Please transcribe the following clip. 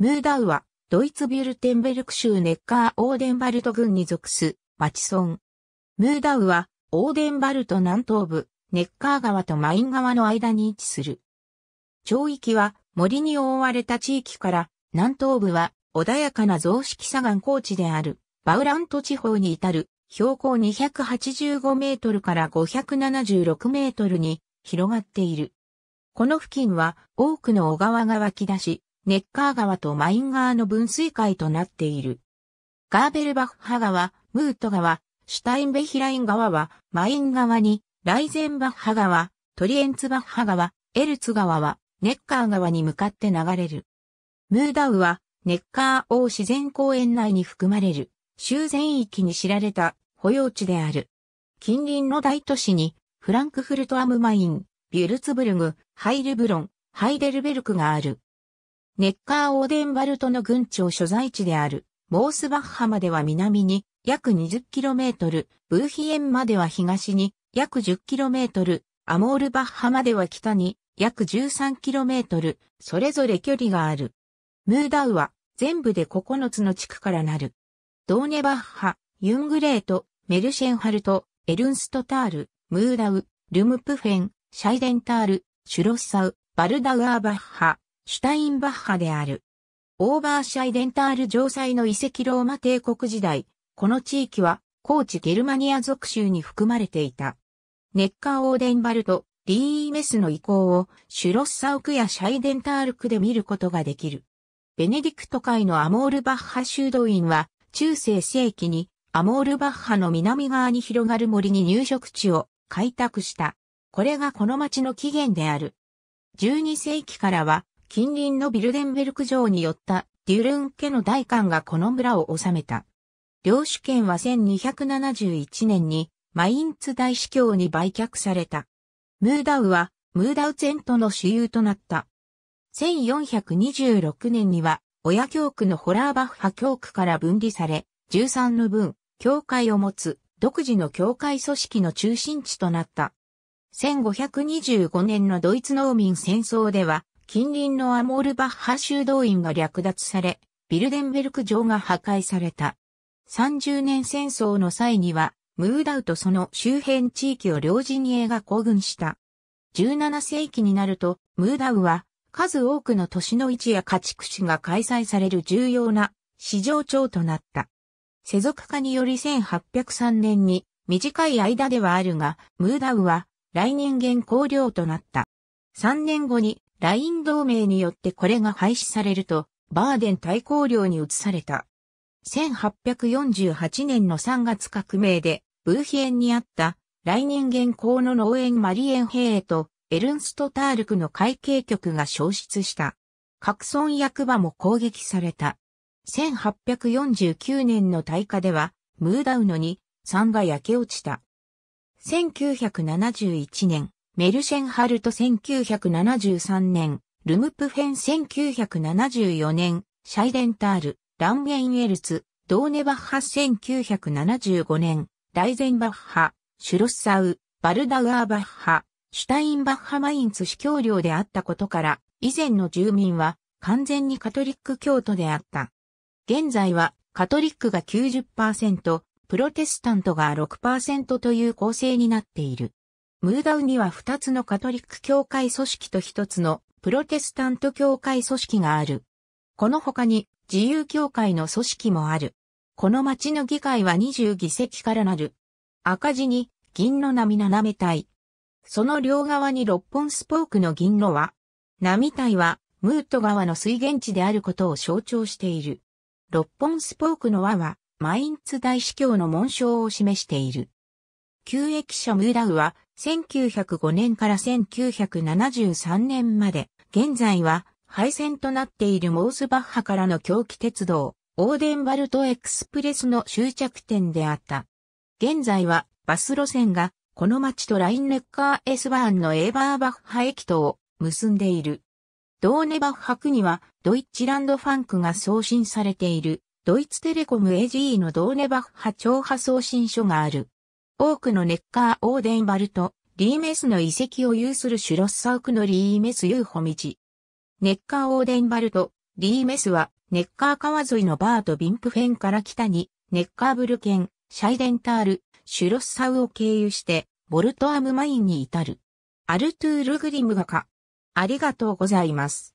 ムーダウは、ドイツビュルテンベルク州ネッカー・オーデンバルト郡に属す、町村。ムーダウは、オーデンバルト南東部、ネッカー川とマイン川の間に位置する。町域は森に覆われた地域から、南東部は穏やかな雑色砂岩高地である、バウラント地方に至る、標高285メートルから576メートルに広がっている。この付近は多くの小川が湧き出し、ネッカー川とマイン川の分水海となっている。ガーベルバッハ川、ムート川、シュタインベヒライン川は、マイン川に、ライゼンバッハ川、トリエンツバッハ川、エルツ川は、ネッカー川に向かって流れる。ムーダウは、ネッカー王自然公園内に含まれる、周全域に知られた保養地である。近隣の大都市に、フランクフルトアムマイン、ビュルツブルグ、ハイルブロン、ハイデルベルクがある。ネッカーオーデンバルトの軍庁所在地である、モースバッハまでは南に約 20km、ブーヒエンまでは東に約 10km、アモールバッハまでは北に約 13km、それぞれ距離がある。ムーダウは全部で9つの地区からなる。ドーネバッハ、ユングレート、メルシェンハルト、エルンストタール、ムーダウ、ルムプフェン、シャイデンタール、シュロッサウ、バルダウアーバッハ、シュタインバッハである。オーバーシャイデンタール城塞の遺跡ローマ帝国時代、この地域は、高地ゲルマニア属州に含まれていた。ネッカーオーデンバルト、リーメスの遺構を、シュロッサウクやシャイデンタール区で見ることができる。ベネディクト海のアモールバッハ修道院は、中世世紀に、アモールバッハの南側に広がる森に入植地を開拓した。これがこの町の起源である。12世紀からは、近隣のビルデンベルク城によったデュルン家の大官がこの村を治めた。領主権は1271年にマインツ大司教に売却された。ムーダウはムーダウツェントの主流となった。1426年には親教区のホラーバッハ教区から分離され、13の分、教会を持つ独自の教会組織の中心地となった。1525年のドイツ農民戦争では、近隣のアモールバッハ修道院が略奪され、ビルデンベルク城が破壊された。30年戦争の際には、ムーダウとその周辺地域を両陣営が行軍した。17世紀になると、ムーダウは、数多くの都市の位置や家畜市が開催される重要な市場長となった。世俗化により1803年に短い間ではあるが、ムーダウは来年元公領となった。3年後にライン同盟によってこれが廃止されると、バーデン大公領に移された。1848年の3月革命で、ブーヒエンにあった、来人元公の農園マリエンヘーと、エルンスト・タールクの会計局が消失した。各村役場も攻撃された。1849年の大火では、ムーダウノに、山が焼け落ちた。1971年、メルシェンハルト1973年、ルムプフェン1974年、シャイデンタール、ランゲンエルツ、ドーネバッハ1975年、ライゼンバッハ、シュロッサウ、バルダウアーバッハ、シュタインバッハマインツ司教領であったことから、以前の住民は完全にカトリック教徒であった。現在はカトリックが90%、プロテスタントが6%という構成になっている。ムーダウには2つのカトリック教会組織と1つのプロテスタント教会組織がある。この他に自由教会の組織もある。この町の議会は20議席からなる。赤字に銀の波斜め体。その両側に6本スポークの銀の輪。波体はムート川の水源地であることを象徴している。6本スポークの輪はマインツ大司教の紋章を示している。旧駅舎ムーダウは1905年から1973年まで、現在は廃線となっているモースバッハからの狂気鉄道、オーデンバルトエクスプレスの終着点であった。現在はバス路線がこの町とラインネッカー S バーンのエーバーバッハ駅とを結んでいる。ドーネバッハ区にはドイッチランドファンクが送信されているドイツテレコム a g のドーネバッハ超波送信所がある。多くのネッカーオーデンバルト、リーメスの遺跡を有するシュロッサークのリーメスユーホミジ。ネッカーオーデンバルト、リーメスは、ネッカー川沿いのバート・ビンプフェンから北に、ネッカーブルケン、シャイデンタール、シュロッサウを経由して、ボルトアムマインに至る。アルトゥールグリムガカ。ありがとうございます。